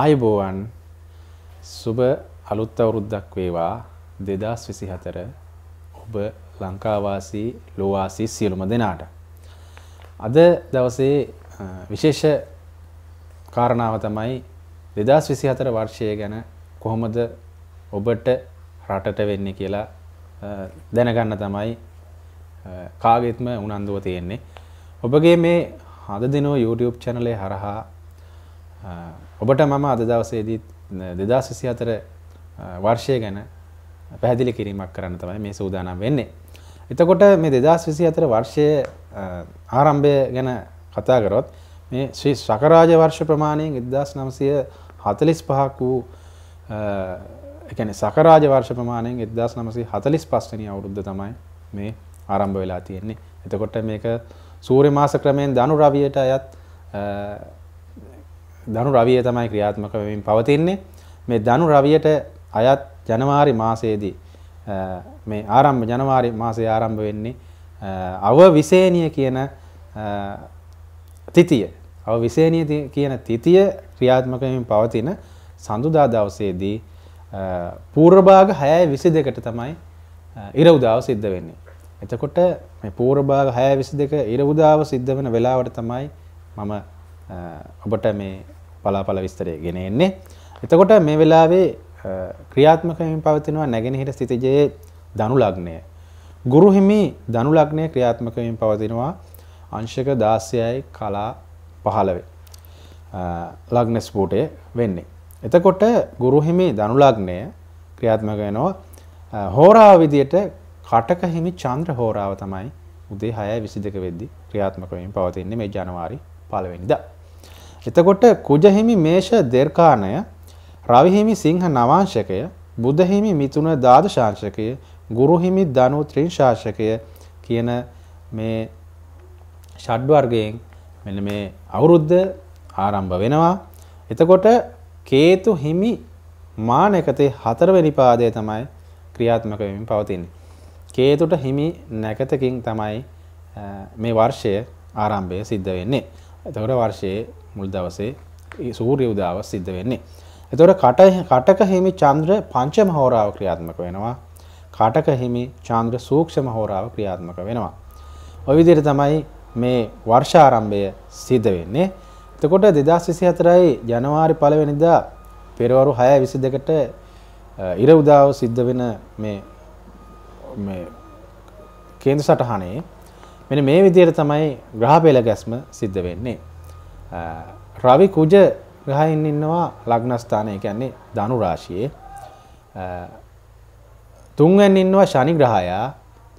ආයුබෝවන් සුබ අලුත් අවුරුද්දක් වේවා දෙදස් විසි හතර ඔබ ලංකාවාසී ලෝවාසී සියලුම දෙනාට. අද දවසේ විශේෂ කාරණාව තමයි දෙදස් විසි හතර වර්ෂය ගැන කොහොමද ඔබට රටට වෙන්න කියලා දැනගන්න තමයි කාගෙත්ම උනන්දුව තියෙන්නේ. ඔබගේ මේ හද දෙනෝ YouTube චැනලේ හරහා ඔබට මම අද දවසේදීත් දෙදස් විසි අතර වර්ෂය ගැන පැහැදිලි කිරීමක් කරන්න තමයි මේ සූදානම් වෙන්නේ. එතකොට මේ දෙදස් විසි අතර වර්ෂය ආරම්භය ගැන කතාගරොත් මේ ශ්‍රී සකරාජ වර්ෂ ප්‍රමාණයෙන් ඉදදස් නම්සය හතලිස් පහක් වූ එකන සකරාජ වර්ෂ ප්‍රමාණයෙන් එදදස් නමසි හතලිස් පස්්ටනි අවුද්ධ තමයි මේ ආරම්භ වෙලා තියෙන්නේ. එතකොට මේක සූර්ය මාස ක්‍රමයෙන් දනු රවියට අයත් ධනු රවිය තමයි ක්‍රියාත්මක වෙමින් පවතින්නේ. මේ ධනු රවියට අයත් ජනවාරි මාසයේදී මේ ආරම්භ ජනවාරි මාසයේ ආරම්භ වෙන්නේ අවවිසේනිය කියන තිතිය. අවවිසේනිය කියන තිතිය ක්‍රියාත්මක වෙමින් පවතින සඳුදා දවසේදී පූර්ව භාග 6:22ට තමයි ඉර උදාව සිද්ධ වෙන්නේ. එතකොට මේ පූර්ව භාග 6:22 ඉර උදාව සිද්ධ වෙන වෙලාවට තමයි මම ඔබට මේ පලාපල විස්තරය ගෙන එන්නේ. එතකොට මේ වෙලාවේ ක්‍රියාත්මකමින් පවතිනවා නැගෙනහිර ස්ථිතිජයේ ධනු ලග්නය. ගුරු හිමි ධනු ලග්නය ක්‍රියාත්මකමින් පවතිනවා අංශක 16යි කලා 15. ලග්න ස්පූටය වෙන්නේ. එතකොට ගුරු හිමි ධනු ලග්නය ක්‍රියාත්මක වෙනවා හෝරාව විදියට කටක හිමි චන්ද්‍ර හෝරාව තමයි උදේ 6:22 වෙද්දී ක්‍රියාත්මක වෙමින් පවතින්නේ මේ ජනවාරි 15 වෙනිදා. එතකොට කුජහිමි මේෂ දෙර්කාණය රවිහිමි සිංහ නවාංශකය බුදහිමි මිතුන දාදශාංශකය ගුරුහිමි ධනු ත්‍රිංශාශකය කියන මේ ෂඩ්වර්ගයෙන් මෙන්න මේ අවුරුද්ධ ආරම්භ වෙනවා. එතකොට කේතු හිමි මානකතේ හතරවැනි පාදය තමයි ක්‍රියාත්මක වෙමින් පවතින්නේ. කේතුට හිමි නැකතකින් තමයි මේ වර්ෂය ආරම්භය සිද්ධ වෙන්නේ. එතකොට වර්ෂයේ මුල් දවසේ සූර්ය උදාව සිද්ධ වෙන්නේ. එතකොට කට කටක හිමි චන්ද්‍ර පංචම හෝරාව ක්‍රියාත්මක වෙනවා. කටක හිමි චන්ද්‍ර සූක්ෂම හෝරාව ක්‍රියාත්මක වෙනවා. ඔය විදිහට තමයි මේ වර්ෂ ආරම්භය සිද්ධ වෙන්නේ. එතකොට 2024යි ජනවාරි 1 වෙනිදා පෙරවරු 6:22ට ඉර උදාව සිද්ධ වෙන මේ මේ කේන්ද්‍ර සටහනේ මෙන මේ විදියට තමයි ග්‍රහපෙළ ගැස්ම සිද්ධ වෙන්නේ. රවි කුජ ග්‍රහයින් ඉන්නවා ලග්නස්ථානය කියන්නේ ධනු රාශියේ. තුන්වෙන් ඉන්නවා ශනි ග්‍රහයා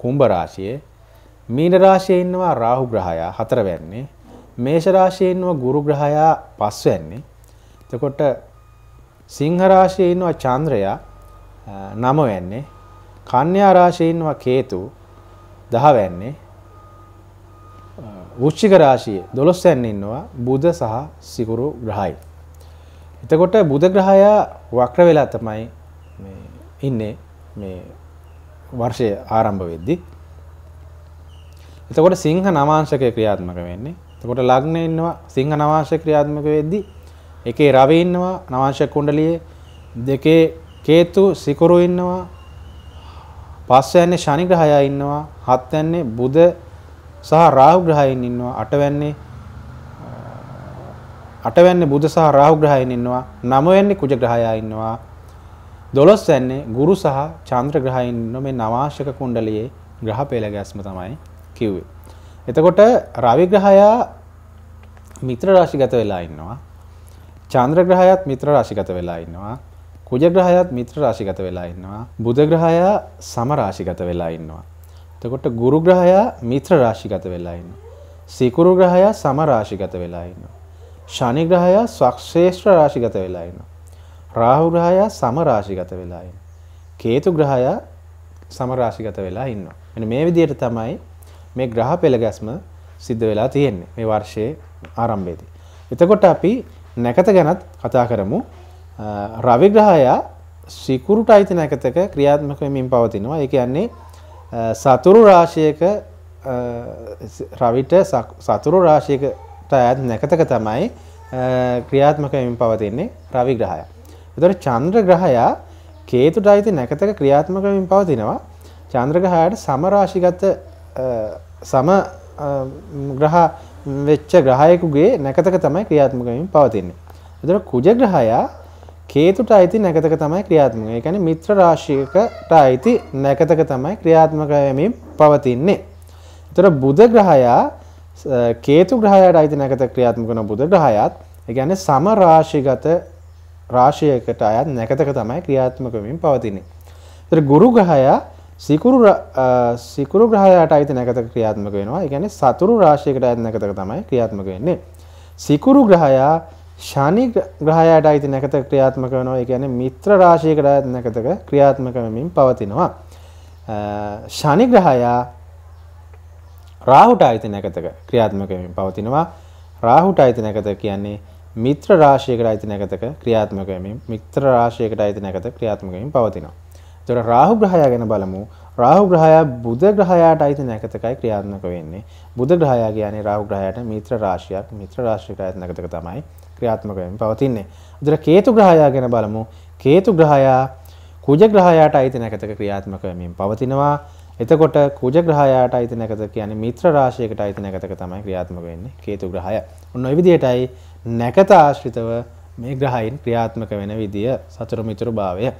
කුම්භ රාශියේ. මීන රාශියේ ඉන්නවා රාහු ග්‍රහයා හතරවැන්නේ. මේෂ රාශියේ ඉන්නවා ගුරු ග්‍රහයා පස්වැන්නේ. එතකොට සිංහ රාශියේ ඉන්නවා චන්ද්‍රයා නමවැන්නේ. කන්‍යා රාශියේ ඉන්නවා කේතු දහවැන්නේ. වෘෂ්චික රාශියේ 12 තැන් ඉන්නවා බුධ සහ සිකුරු ග්‍රහයි. එතකොට බුධ ග්‍රහයා වක්‍ර වෙලා තමයි මේ ඉන්නේ මේ වර්ෂය ආරම්භ වෙද්දි. එතකොට සිංහ නවාංශකය ක්‍රියාත්මක වෙන්නේ. එතකොට ලග්නේ ඉන්නවා සිංහ නවාංශය ක්‍රියාත්මක වෙද්දි එකේ රවි ඉන්නවා නවාංශ කුණ්ඩලියේ දෙකේ කේතු සිකුරු ඉන්නවා පස් යන්නේ ශනි ග්‍රහයා ඉන්නවා හත් යන්නේ බුධ සහ රාහු ග්‍රහයෙන් ඉන්නවා අටවැන්නේ අටවැන්නේ බුධ සහ රාහු ග්‍රහයෙන් ඉන්නවා නවවැන්නේ කුජ ග්‍රහයා ඉන්නවා දොළොස්වැන්නේ ගුරු සහ චන්ද්‍ර ග්‍රහයන් ඉන්නවා මේ නවාශක කුණ්ඩලයේ ග්‍රහ පෙළගැස්ම තමයි කිව්වේ. එතකොට රවි ග්‍රහයා මිත්‍ර රාශිගත වෙලා ඉන්නවා. චන්ද්‍ර ග්‍රහයත් මිත්‍ර රාශිගත වෙලා ඉන්නවා. කුජ ග්‍රහයත් මිත්‍ර රාශිගත වෙලා ඉන්නවා. බුධ ග්‍රහයා සම රාශිගත වෙලා ඉන්නවා. තකොට ගුරු ග්‍රහයා මිත්‍ර රාශිගත වෙලා ඉන්න. සිකුරු ග්‍රහයා සම රාශිගත වෙලා ඉන්න. ශනි ග්‍රහයා ස්වක්ෂේෂ්ඨ රාශිගත වෙලා ඉන්න. රාහු ග්‍රහයා සම රාශිගත වෙලා ඉන්න. කේතු ග්‍රහයා සම රාශිගත වෙලා ඉන්නවා. එනි මේ විදිහට තමයි මේ ග්‍රහ පෙළගැස්ම සිද්ධ වෙලා තියෙන්නේ මේ වර්ෂයේ ආරම්භයේදී. එතකොට අපි නැකත ගැනත් කතා කරමු. රවි ග්‍රහයා සිකුරුට අයිති නැකතක ක්‍රියාත්මක වෙමින් පවතිනවා. ඒ කියන්නේ සතුරු රාශයක රවිට සතුරු රාශයකට ඇත් නැකතක තමයි ක්‍රියාත්මකමින් පවතින්නේ රවි ග්‍රහය. එතොට චන්ද්‍ර ග්‍රහයා කේතුට අයිති නැකතක ක්‍රියාත්මකමින් පවතිනවා චන්ද්‍රග්‍රහයට සමරාශිගත සම ග්‍රහ වෙච්ච ග්‍රහයකුගේ නැකතක තමයි ක්‍රියාත්මකමින් පවතින්නේ. එතොට කුජ ග්‍රහයා කේතුට අයිති නැකතක තමයි ක්‍රියාත්මක ඒ කියන්නේ මිත්‍ර රාශියකට අයිති නැකතක තමයි ක්‍රියාත්මක වෙමින් පවතින්නේ. ඒතර බුධ ග්‍රහයා කේතු ග්‍රහයාට අයිති නැකත ක්‍රියාත්මක වන බුධ ග්‍රහයාත් ඒ කියන්නේ සම රාශිගත රාශියකට අයත් නැකතක තමයි ක්‍රියාත්මක වෙමින් පවතින්නේ. ඒතර ගුරු ග්‍රහයා සිකුරු සිකුරු ග්‍රහයාට අයිති නැකතක ක්‍රියාත්මක වෙනවා. ඒ කියන්නේ සතුරු රාශියකට අයත් නැකතක තමයි ක්‍රියාත්මක වෙන්නේ. සිකුරු ග්‍රහයා ශනි ග්‍රහයායට අයිති නැකත ක්‍රියාත්මක වනවා එකන මිත්‍ර රාශයකට නැකතක ක්‍රියාත්මකවමින් පවතිනවා. ශනි ග්‍රහයා රාහුට අයිති නැකතක ක්‍රියාත්මකමින් පවතිනවා රාහුට අයිති නැකත කියන්නේ මිත්‍ර රාශයකට අයිති නැකතක ක්‍රියාත්මකමින් මිත්‍ර රාශයකට අයිති නැකත ක්‍රියාත්මකමින් පවතිනවා. තොට රාහු ග්‍රහයා ගැන බලමු රාහු ග්‍රහයා බුද ග්‍රහයාට අයිති නැකතකයි ක්‍රියාත්මක වෙන්නේ බුද ග්‍රහයා කියන්නේ රාහු ග්‍රහයාට මිත්‍ර රාශියක් මිත්‍ර රාශියකට අයිති නැකතක තමයි ක්‍රියාත්මකයෙන් පවතින්නේ. උදර කේතු ග්‍රහයා ගැන බලමු. කේතු ග්‍රහයා කුජ ග්‍රහයාට අයිති නැකතක ක්‍රියාත්මක වෙමින් පවතිනවා. එතකොට කුජ ග්‍රහයාට අයිති නැකත කියන්නේ මිත්‍ර රාශියකට අයිති නැකතක තමයි ක්‍රියාත්මක වෙන්නේ කේතු ග්‍රහය. ඔන්න ඔය විදිහටයි නැකත ආශ්‍රිතව මේ ග්‍රහයන් ක්‍රියාත්මක වෙන විදිය සතර මිතුරු භාවය.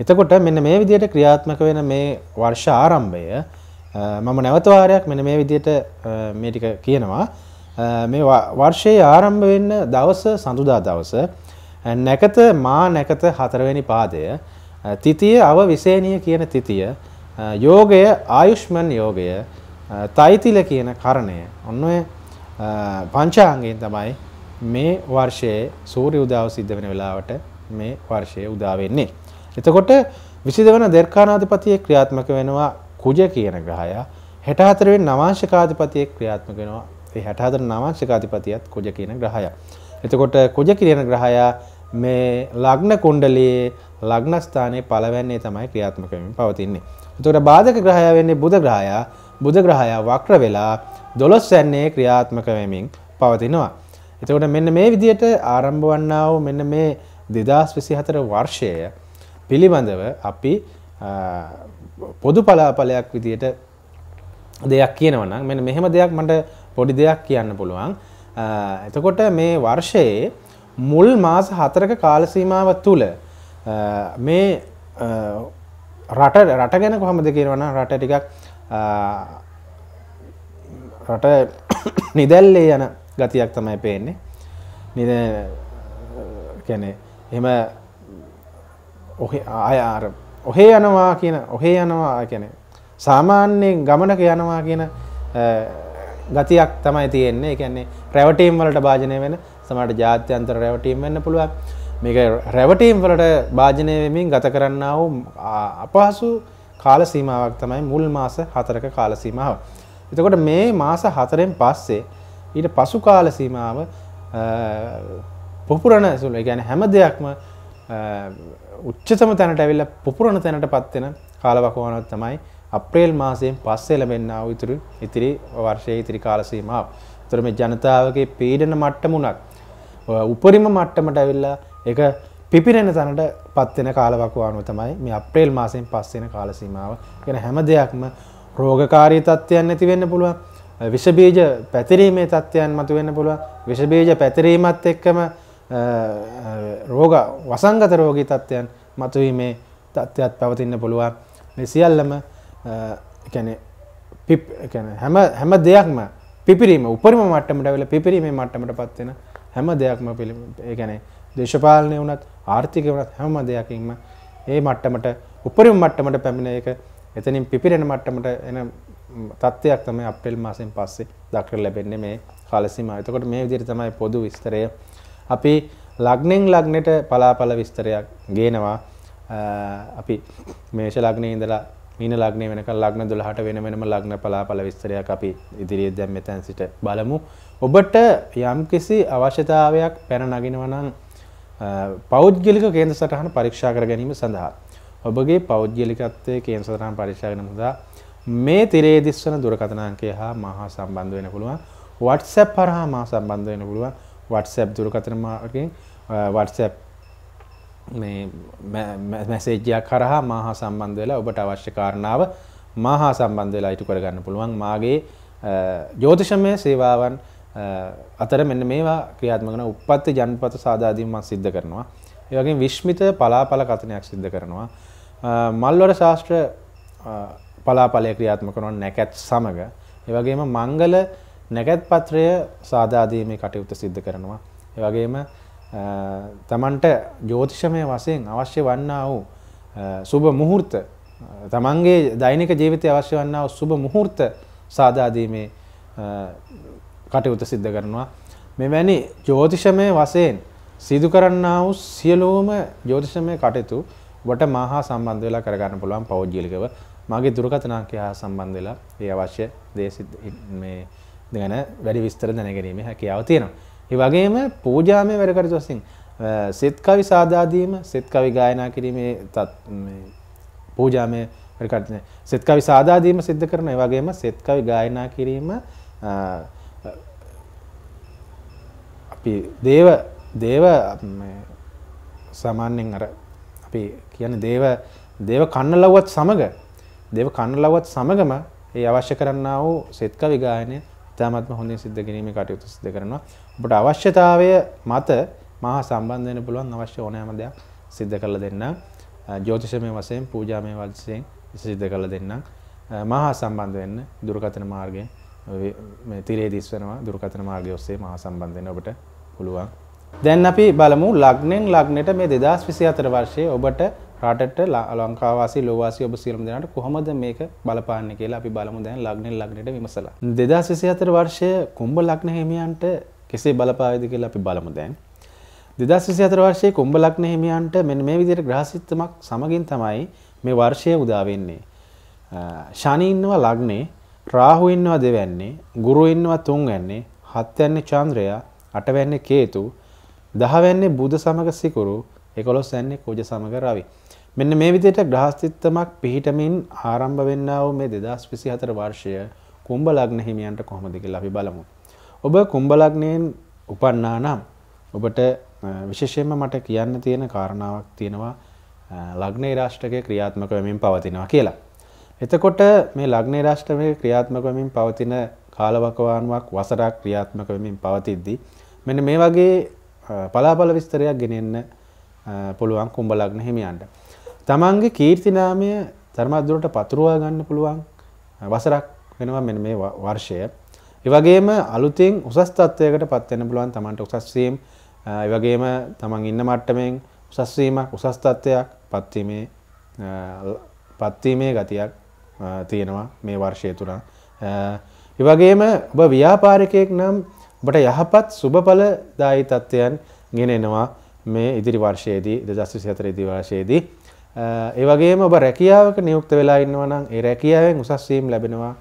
එතකොට මෙන්න මේ විදිහට ක්‍රියාත්මක වෙන මේ වර්ෂ ආරම්භය මම නැවත වාරයක් මෙන්න මේ විදිහට මේ ටික කියනවා. මේ වර්ෂයේ ආරම්භ වෙන්න දවස සඳුදා දවස නැකත මා නැකත හතරවෙනි පාදය තිතිය අව විසේනීය කියන තිතිය යෝගය ආයුෂ්මන් යෝගය තයිතිල කියන කරණය ඔන්න ඔය පංචාංගයෙන් තමයි මේ වර්ෂයේ සූර්ය උදාව සිද්ධ වෙන වෙලාවට මේ වර්ෂයේ උදා වෙන්නේ. එතකොට 22 වෙනි දෙර්කානාධිපතියේ ක්‍රියාත්මක වෙනවා කුජ කියන ග්‍රහයා 64 වෙනි නවාංශකාධිපතියේ ක්‍රියාත්මක වෙනවා ඒ 64 නාමාංශිකාධිපතියත් කුජ කියන ග්‍රහයා. එතකොට කුජ කියන ග්‍රහයා මේ ලග්න කුණ්ඩලයේ ලග්න ස්ථානයේ පළවැන්නේ තමයි ක්‍රියාත්මක වෙමින් පවතින්නේ. එතකොට බාධක ග්‍රහයා වෙන්නේ බුධ ග්‍රහයා. බුධ ග්‍රහයා වක්‍ර වෙලා 12 සැන්නේ ක්‍රියාත්මක වෙමින් පවතිනවා. එතකොට මෙන්න මේ විදිහට ආරම්භ වන්නා වූ මෙන්න මේ 2024 වර්ෂය පිළිබඳව අපි පොදු පලාපලයක් විදියට දෙයක් කියනවනම් මෙන්න මෙහෙම දෙයක් මට පොඩි දෙයක් කියන්න පුළුවන් එතකොට මේ වර්ෂයේ මුල් මාස හතරක කාලසීමාව තුළ මේ රට රට ගැන කොහමද කියරවන රට ටිකක් රට නිදැල්ලේ යන ගතියක් තමයි පේන්නේ නිද කැනෙ එම අයාර ඔහේ යනවා කියන ඔහේ යනවා කැනෙ සාමාන්‍යයෙන් ගමනක යනවා කියන ගතියක් තමයි තියෙන්නේ එකන්නේ රැවටීම් වලට භාජනය වෙන සමට ජාත්‍යන්තර රැවටීම් වෙන්න පුළුවන් මේක රැවටීම් වලට භාජනය වෙමින් ගත කරන්න වූ අපහසු කාල සීමාවක් තමයි මුල් මාස හතරක කාල සීමාව. එතකොට මේ මාස හතරෙන් පස්සේ ඊට පසු කාල සීමාව පොපුරණ සුළ ගැන හැම දෙයක්ම උච්චතම තැනට ඇවිල්ල පුරණ තැනට පත්වෙන කාලවකවානොත් තමයි අප්‍රේල් මාසයෙන් පස්සේ ලැබෙන්නා වූ ඉතුරු ඉතිරි වර්ෂයේ ඉතිරි කාල සීමාව. ඒතර මේ ජනතාවගේ පීඩන මට්ටම උනත් උපරිම මට්ටමට ඇවිල්ලා ඒක පිපිරෙන තැනට පත්වෙන කාලවකවානුව තමයි මේ අප්‍රේල් මාසයෙන් පස්සෙන කාල සීමාව. ගැන හැම දෙයක්ම රෝගකාරී තත්ත්වයන් නැති වෙන්න පුළුවන්. විෂබීජ පැතිරීමේ තත්ත්වයන් මතු වෙන්න පුළුවන්. විෂබීජ පැතිරීමත් එක්කම රෝග වසංගත රෝගී තත්ත්වයන් මතුවීමේ තත්ත්වයක් පැවතින්න පුළුවන්. මේ සියල්ලම හැම හැම දෙයක්ම පිපිරීම උපරිම මට්ටමට වෙල පිපිරීමේ මට්ටමට පත්වෙන හැම දෙයක්ම පිළි ඒගැනේ දේශපාලනය වනත් ආර්ථික වනත් හැම දෙයකින්ම ඒ මට්ටමට උපරිම මට්ටමට පැමිණ එක එතනින් පිපිරෙන මට්ටමට එන තත්ත්වයක් තමයි අප්‍රේල් මාසයෙන් පස්සේ දක්කර ලැබෙන්නේ මේ කාලසීමාව. එතකොට මේ විදිහට තමයි පොදු විස්තරය. අපි ලග්නෙන් ලග්නෙට පලාපල විස්තරයක් ගේනවා. අපි මේෂ ලග්නේ ඉඳලා හීන ලග්නය වෙනකල් ලග්න 12ට වෙන වෙනම ලග්න පලාපල විස්තරයක් අපි ඉදිරියේ දැන් මෙතන සිට බලමු. ඔබට යම්කිසි අවශ්‍යතාවයක් පැන නගිනවා නම් පෞද්ගලික කේන්ද්‍ර සටහන පරීක්ෂා කර ගැනීම සඳහා ඔබගේ පෞද්ගලිකත්වයේ කේන්ද්‍ර සටහන පරීක්ෂා කිරීම සඳහා මේ තිරේ දිස්වන දුරකථන අංකය හා මහා සම්බන්ධ වෙන්න පුළුවන්. WhatsApp හරහා මා සම්බන්ධ වෙන්න පුළුවන්. WhatsApp දුරකථන මාර්ගයෙන් WhatsApp මේ මැසේජයක් කරහා මාහා සම්බන්ධ වෙලා ඔබට අවශ්‍ය කාරණාව මාහා සම්බන්ධ වෙලා ඉටු කරගන්න පුළුවන් මාගේ ජෝතිෂමය සේවාවන් අතර මෙන්න මේවා ක්‍රියාත්මකන උපත්ති ජනපත සාදාදීන් මම සිද්ධ කරනවා. ඒ වගේම විශ්මිත පලාපල කතනයක් සිද්ධ කරනවා. මල්වර ශාස්ත්‍ර පලාපලය ක්‍රියාත්මක කරන නැකත් සමග ඒ වගේම මංගල නැකත් පත්‍රය සාදාදීමේ කටයුතු සිද්ධ කරනවා. ඒ වගේම තමන්ට ජෝතිෂමය වසයෙන් අවශ්‍ය වන්නා වූ සුභ මුහෘර්ත තමන්ගේ දෛනික ජීවිතය අවශ්‍ය වන්නාව සුභ මුහෘර්ත සාධාදීමේ කටයුත සිද්ධ කරනවා. මෙවැනි ජෝතිෂමය වසයෙන් සිදු කරන්නා වූ සියලෝම ජෝතිෂමය කටයුතු වට මහා සම්බන්ධ වෙලා කරගන්න පුළුවන් පෞද්ගලිකව මගේ දුරකථනාංකය හා සම්බන්ධ වෙලා ඒ අවශ්‍ය දේ මේ ගැන වැඩි විස්තර දැනගැනීමේ හැකියාව තියෙනවා. ඒ වගේම පූජාමය වැඩකටයුතු වශයෙන් සෙත් කවි සාදා දීම සෙත් කවි ගායනා කිරීමේ තත් මේ පූජාමය වැඩකටයුතු සෙත් කවි සාදා දීම සිද්ධ කරන ඒ වගේම සෙත් කවි ගායනා කිරීම අපි දේව දේව සාමාන්‍යයෙන් අර අපි කියන්නේ දේව දේව කන්නලව්වත් සමග දේව කන්නලව්වත් සමගම ඒ අවශ්‍ය කරන්නා වූ සෙත් කවි ගායනය ඉතාමත්ම හොඳින් සිද්ධ කිරීමේ කටයුතු සිද්ධ කරනවා ඔබට අවශ්‍යතාවය මත මා සම්බන්ධ වෙන්න පුළුවන් අවශ්‍ය ඕනෑම දෙයක් සිද්ධ කරලා දෙන්න. ජ්‍යෝතිෂමය වශයෙන් පූජාමය වශයෙන් සිද්ධ කරලා දෙන්න. මහා සම්බන්ධ වෙන්න දුරකථන මාර්ගයෙන් තිරේ දිස් වෙනවා දුරකථන මාර්ගය ඔස්සේ මහා සම්බන්ධ වෙන්න ඔබට පුළුවන්. දැන් අපි බලමු ලග්නෙන් ලග්නෙට මේ 2024 වර්ෂයේ ඔබට රටට ලංකාවාසී ලෝවාසී ඔබ සියලුම දෙනාට කොහොමද මේක බලපාන්නේ කියලා අපි බලමු දැන් ලග්නෙන් ලග්නෙට විමසලා. 2024 වර්ෂය කුම්භ ලග්න හිමියන්ට කෙසේ බලපාවිද කියලා අපි බලමු දැන්. 2024 වර්ෂයේ කුම්භ ලග්න හිමියන්ට මෙන්න මේ විදිහට ග්‍රහසිතමක් සමගින් තමයි මේ වර්ෂය උදා වෙන්නේ. ශනි ඉන්නවා ලග්නේ, රාහු ඉන්නවා දෙවැන්නේ, ගුරු ඉන්නවා තුන්වැන්නේ, හත්වැන්නේ චන්ද්‍රයා, අටවැන්නේ කේතු, දහවැන්නේ බුධ සමග සිකුරු, 11 වැන්නේ කුජ සමග රවි. මෙන්න මේ විදිහට ග්‍රහස්තිත්වමක් පිහිටමින් ආරම්භ වෙන්නා වූ මේ 2024 වර්ෂය කුම්භ ලග්න හිමියන්ට කොහොමද කියලා අපි බලමු. ඔබ කුම්බලග්නයෙන් උපන්නා නම් ඔබට විශේෂයෙන්ම මට කියන්න තියෙන කාරණාවක් තියෙනවා ලග්නේ රාෂ්ට්‍රකය ක්‍රියාත්මක වෙමින් පවතිනවා කියලා. එතකොට මේ ලග්නේ රාෂ්ට්‍රමය ක්‍රියාත්මක වෙමින් පවතින කාලවකවානුවක් වසරක් ක්‍රියාත්මක වෙමින් පවතිද්දී මෙන්න මේ වගේ පලාපල විස්තරයක් ගෙනෙන්න පුළුවන් කුම්බ ලග්න හිමියන්ට. තමන්ගේ කීර්තිනාමය ධර්මදුරට පතුරවා ගන්න පුළුවන් වසරක් වෙනවා මෙන්න මේ වර්ෂය ඒවගේම අලුතින් උසස් තත්වයකට පත්වෙන පුළුවන් තමන්ට උසස්වීම් ඒවගේම තමන් ඉන්න මට්ටමෙන් උසස්වීමක් උසස් තත්ත්වයක් පත්වීමේ පත්වීමේ ගතියක් තියෙනවා මේ වර්ෂය තුරා. ඒවගේම ඔබ ව්‍යාපාරිකයෙක් නම් බට යහපත් සුභඵල දායි තත්ත්වයන් ගෙනෙනවා මේ ඉදිරි වර්ෂයේදී දෙදස්විසි හතරේදී වර්ෂයේදී. ඒවගේම ඔබ රැකියාවක නියුක්ත වෙලා ඉන්නවනම් ඒ රැකියාවෙන් උසස්වීම් ලැබෙනවා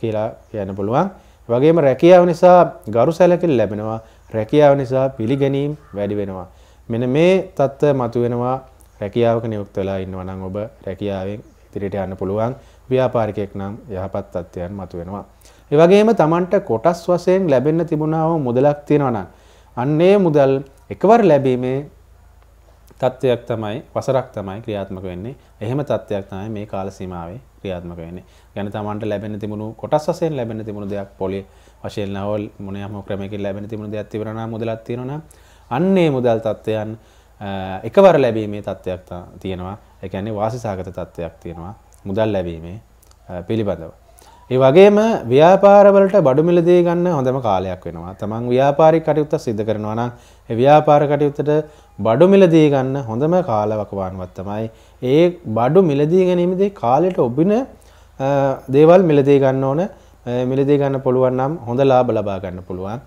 කියලා කියන්න පුළුවන් වගේම රැකියාව නිසා ගරු සැලකිල් ලැබෙනවා රැකියාව නිසා පිළිගැනීම් වැඩි වෙනවා මෙන මේ තත්ත්ව මතුවෙනවා රැකියාවක නියුක්ත වෙලා ඉන්නවා නම් ඔබ රැකියාවෙන් ඉදිරියට යන්න පුළුවන් ව්‍යාපාරිකයෙක් නම් යහපත් තත්ත්වයන් මතුවෙනවා ඒ වගේම Tamanට කොටස් වශයෙන් ලැබෙන්න තිබුණා වූ මුදලක් තියෙනවා නම් අන්නේ මුදල් එකවර ලැබීමේ තත්ත්වයක් තමයි වසරක් තමයි ක්‍රියාත්මක වෙන්නේ. එහෙම තත්ත්වයක් තමයි මේ කාල සීමාවේ ක්‍රියාත්මක වෙන්නේ. يعني Tamanට ලැබෙන තිබුණු කොටස් වශයෙන් ලැබෙන තිබුණු දෙයක් පොලිය වශයෙන් නවල් මොන යම් ක්‍රමයකින් ලැබෙන තිබුණු දෙයක් තිබුණා නම් මුදලක් තියෙනවා නම් අන්නේ මුදල් තත්ත්වයන් එකවර ලැබීමේ තත්ත්වයක් තියෙනවා. ඒ කියන්නේ වාසිසහගත තත්ත්වයක් තියෙනවා. මුදල් ලැබීමේ පිළිබඳව. ඒ වගේම ව්‍යාපාරවලට බඩු මිලදී ගන්න හොඳම කාලයක් වෙනවා. තමන් ව්‍යාපාරික කටයුත්ත සිදු කරනවා නම් ඒ ව්‍යාපාර කටයුත්තට බඩු මිලදී ගන්න හොඳම කාලවකවානුවක් තමයි. ඒ බඩු මිලදී ගැනීමදී කාලයට ඔබින දේවල් මිලදී ගන්න ඕන. මිලදී ගන්න පුළුවන් නම් හොඳ ලාභ ලබා ගන්න පුළුවන්.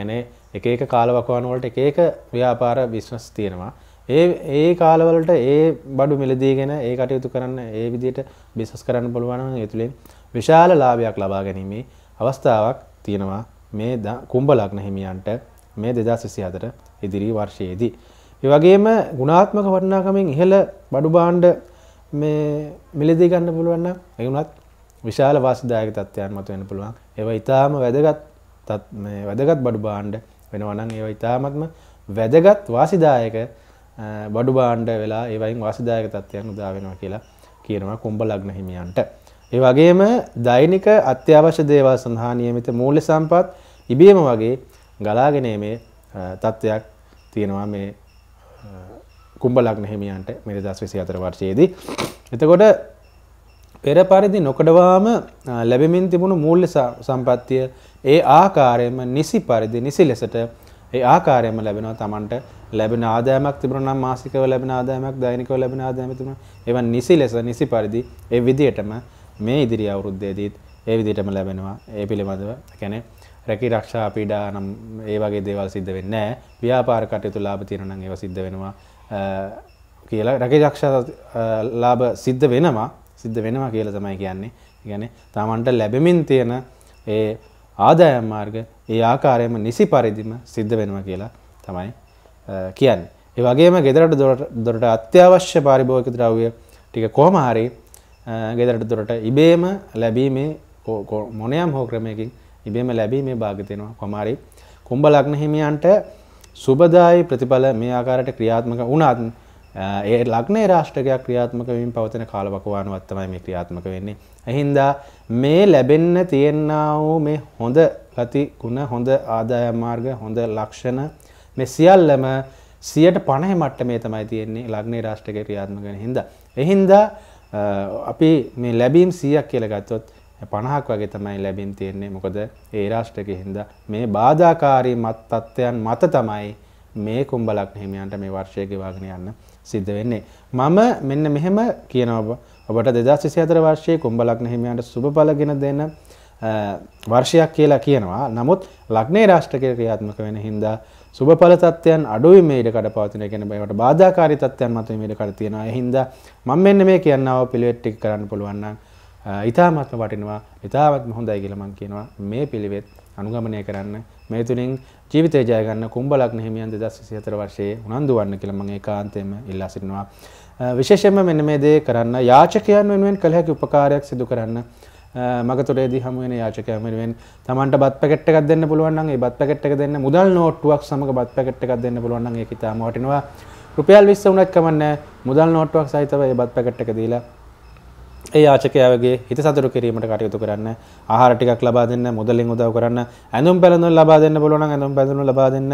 ඒ එක එක කාලවකවාන වලට එක එක ව්‍යාපාර බිස්නස් තියෙනවා. ඒ ඒ කාලවලට ඒ බඩු මිලදීගෙන ඒ කටයුතු කරන්න ඒ විදිහට බිස්නස් කරන්න පුළුවන් නම් ඒ තුලින් විශාල ලාභයක් ලබා ගැනීමේ අවස්ථාවක් තියෙනවා මේ කුම්භ ලග්න හිමියන්ට මේ 2024 ඉදිරි වර්ෂයේදී. ඒ වගේම ගුණාත්මක වටිනාකමෙන් ඉහළ බඩු භාණ්ඩ මේ මිලදී ගන්න පුළුවන් නම් ඒ වුණත් විශාල වාසිදායක තත්ත්වයන් මතුවෙන්න පුළුවන්. ඒවා ඊටාම වැදගත් මේ වැදගත් බඩු භාණ්ඩ වෙනවා නම් ඒවා ඊටාමත්ම වැදගත් වාසිදායක බඩු භාණ්ඩ වෙලා ඒවයින් වාසිදායක තත්ත්වයන් උදා වෙනවා කියලා කියනවා කුම්භ ලග්න හිමියන්ට. ඒ වගේම දෛනික අත්‍යවශ්‍ය දේවල් සඳහා නියමිත මූල්‍ය සම්පත් ඉබේම වගේ ගලාගෙන මේ තත්ත්වයක් තියෙනවා මේ කුම්භ ලග්න හිමියන්ට මේ 2024 වර්ෂයේදී. එතකොට පෙර පරිදි නොකඩවාම ලැබෙමින් තිබුණු මූල්‍ය සම්පත්තිය ඒ ආකාරයෙන්ම නිසි පරිදි නිසි ලෙසට ඒ ආකාරයෙන්ම ලැබෙනවා Tamanට ලැබෙන ආදායමක් තිබුණා නම් මාසිකව ලැබෙන ආදායමක් දෛනිකව ලැබෙන ආදායමක් තිබුණා ඒවා නිසි ලෙස නිසි පරිදි ඒ විදියටම මේ ඉදිරි අවුරුද්දේදීත් ඒ විදිහටම ලැබෙනවා ඒ පිළිබඳව කියන්නේ රැකී ආරක්ෂා පීඩා නම් ඒ වගේ දේවල් සිද්ධ වෙන්නේ නැහැ ව්‍යාපාර කටයුතු ලාභ තියෙනවා නම් ඒවා සිද්ධ වෙනවා කියලා රැකී ආරක්ෂා ලාභ සිද්ධ වෙනවා සිද්ධ වෙනවා කියලා තමයි කියන්නේ. කියන්නේ තමන්ට ලැබෙමින් තියෙන ඒ ආදායම් මාර්ග ඒ ආකාරයෙන්ම නිසි පරිදිම සිද්ධ වෙනවා කියලා තමයි කියන්නේ. ඒ වගේම ගෙදරට දොරට අත්‍යවශ්‍ය පාරිභෝගික ද්‍රව්‍ය ටික කොහොම හරි ගෙදරට දුරට ඉබේම ලැබීමේ මොනයම් හෝ ක්‍රමයකින් ඉබේම ලැබීමේ භාගතයෙනවා කොමාරි කුම්ඹ ලග්න හිමියන්ට සුබදායි ප්‍රතිඵල මේ ආකාරයට ක්‍රියාත්මක වුණත් ඒ ලග්නේ රාෂ්ටකයක් ක්‍රියාත්මක වීම පවතින කාලවකවානුවත් තමයි මේ ක්‍රියාත්මක වෙන්නේ. එහින්දා මේ ලැබෙන්න තියෙනා වූ මේ හොඳ ගති ගුණ හොඳ ආදායම් මාර්ග හොඳ ලක්ෂණ මේ සියල්ලම 150 මට්ටමේ තමයි තියෙන්නේ ලග්නේ රාෂ්ටකයේ ක්‍රියාත්මක වෙන හින්දා. එහින්දා අපි මේ ලැබීම් සියයක් කියලගත්තොත් පණහක් වගේ තමයි ලැබීම් තියෙන්නේ මොකද ඒ රාෂ්ට්‍රක හින්දා මේ බාධාකාරී මත් තත්ත්වයන් මත තමයි මේ කුම්බලක් හිමියන්ට මේ වර්ෂය ගෙවාගෙන යන්න සිද්ධ වෙන්නේ. මම මෙන්න මෙහෙම කියනවා ඔබට 2024 වර්ෂයේ කුම්බලක් හිමියන්ට සුබ බලගෙන දෙන වර්ෂයක් කියලා කියනවා. නමුත් ලග්නේ රාෂ්ට්‍රකයේ ක්‍රියාත්මක වෙන හින්දා සුබඵල තත්ත්වයන් අඩුයි මේ ඉඩකඩ පවතින කියන බයට බාධාකාරී තත්ත්වයන් මත මේ ඉඩකඩ තියෙනවා. ඒ හින්දා මම මෙන්න මේ කියනව පිළිවෙත් ටික කරන්න පුළුවන් නම් ඊටාත්ම වටිනවා, ඊටාත්ම හොඳයි කියලා මම කියනවා. මේ පිළිවෙත් අනුගමනය කරන්න මේ තුලින් ජීවිතය ජය ගන්න කුම්බලග්න හිමියන් 2024 වර්ෂයේ උනන්දු වන්න කියලා මම ඒකාන්තයෙන්ම ඉල්ලා සිටිනවා. විශේෂයෙන්ම මෙන්න මේ දේ කරන්න යාචකයන් වෙනුවෙන් කළ හැකි උපකාරයක් සිදු කරන්න මගතොරේදී හමුවෙන යාචකයමරුවෙන් තමන්ට බත් පැකට් එකක් දෙන්න පුළුවන් නම් ඒ බත් පැකට් එක දෙන්න මුදල් නෝට්ටුවක් සමග බත් පැකට් එකක් දෙන්න පුළුවන් නම් ඒක ඉතාම වටිනවා රුපියල් 20 වුණත් කමන්නේ මුදල් නෝට්ටුවක් සහිතව ඒ බත් පැකට් එක දීලා ඒ ආචකයාවගේ හිත සතුරු කිරීමට කටයුතු කරන්න ආහාර ටිකක් ලබා දෙන්න මුදලින් උදව් කරන්න ඇඳුම් පැළඳුම් ලබා දෙන්න පුළුවන් නම් ඇඳුම් පැළඳුම් ලබා දෙන්න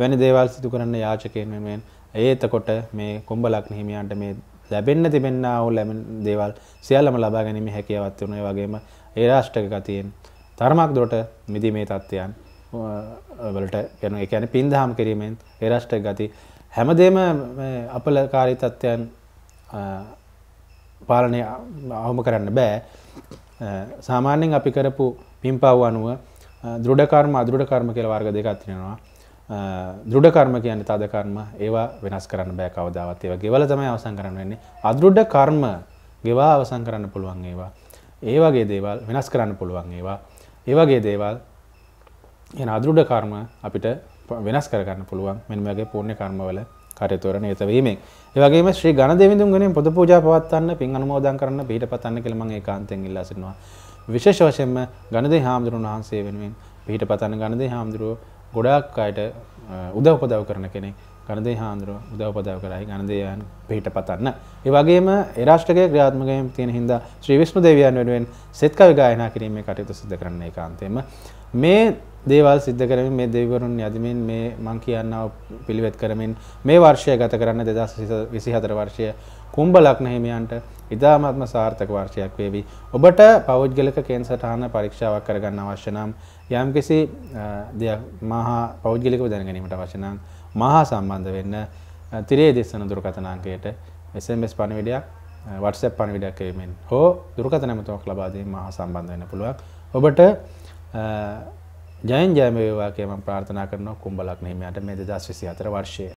වැනි දේවල් සිදු කරන්න යාචකයන් වෙනුවෙන් ඒතකොට මේ කොම්බලක් හිමියන්ට මේ ලැබෙන්න තිබෙන්න්නා වූ ලැබෙන දේවල් සියල්ලම ලබා ගැනීම හැකියාවත් වුණේ වගේම ඒ රාෂ්ටක ගතියෙන් තරමක් දුරට මිදීමේ තත්ත්වයන් වලට යන ඒ කියන්නේ පින්දහම් කිරීමෙන් ඒ රාෂ්ටක ගති හැමදේම අපලකාරී තත්ත්වයන් පාලනය අවම කරන්න බෑ සාමාන්‍යයෙන් අපි කරපු පින්පව් අනුව දෘඩකර්ම අදෘඩකර්ම කියලා වර්ග දෙකක් තියෙනවා දෘඩ කර්ම කියන්නේ තද කර්ම ඒවා වෙනස් කරන්න බෑ කවදාවත් ඒවා ගෙවල තමයි අවසන් කරන්න වෙන්නේ අදෘඩ කර්ම ගෙවා අවසන් කරන්න පුළුවන් ඒවා ඒ වගේ දේවල් වෙනස් කරන්න පුළුවන් ඒවා ඒ වගේ දේවල් එන අදෘඩ කර්ම අපිට වෙනස් කරගන්න පුළුවන් මෙන්න මේ වගේ පුණ්‍ය කර්මවල කරතොර නියත වීමෙන් ඒ වගේම ශ්‍රී ගණදේවිඳුන් ගණෙන් පොද පූජා පවත්වන්න පින් අනුමෝදන් කරන්න පිටපතන්න කියලා මම ඒකාන්තයෙන් ඉල්ලා සිටිනවා විශේෂ වශයෙන්ම ගණදේ හාමුදුරුවන් වහන්සේ වෙනුවෙන් පිටපතන ගණදේ හාමුදුරුවෝ ගොඩක් අයට උදවපදව කරන කෙනෙ ගණදේ හාන්දුරුව උදවපදව කරයි ගණදයන් පිහිට පතන්න. ඒවගේම ඒරාෂ්ටගේ ක්‍රියාත්මකයම තියෙන හිද ශ්‍රී විෂ්ණු දෙවියන් වෙනුවෙන් සෙත්කව ගායනා කිරීමේ කටයුතු සිද්ධ කරන්නේ කාන්තේම. මේ දේවල් සිද්ධ කරමින් මේ දෙවිවරුන් යදමින් මේ මං කියන්නව පිළිවෙත් කරමින් මේ වර්ෂය ගත කරන්න දෙදස් විසි හතර වර්ෂය කුම්ඹ ලක්න හිමියන්ට ඉතාමත්ම සාර්ථක වර්ෂයක් වේවි. ඔබට පෞද්ගලික කේන්සටහන පරීක්ෂාවක් කරගන්න අවශ්‍ය නම් යම් කෙසේ දෙයක් මහා පෞද්ගලිකව දැනගැනීමට අවශ්‍යනම් මහා සම්බන්ධ වෙන්න තිරේ දෙස්සන දුරකථනාංකයට SMS පණිවිඩයක් WhatsApp පණිවිඩයක් එවෙමින් හෝ දුරකථන ඇමතුමක් ලබා දීම මහා සම්බන්ධ වෙන්න පුළුවන්. ඔබට ජයන් ජයම වේවා කියලා මම ප්‍රාර්ථනා කරනවා කුඹලක් නීමයට මේ 2024 වර්ෂයේ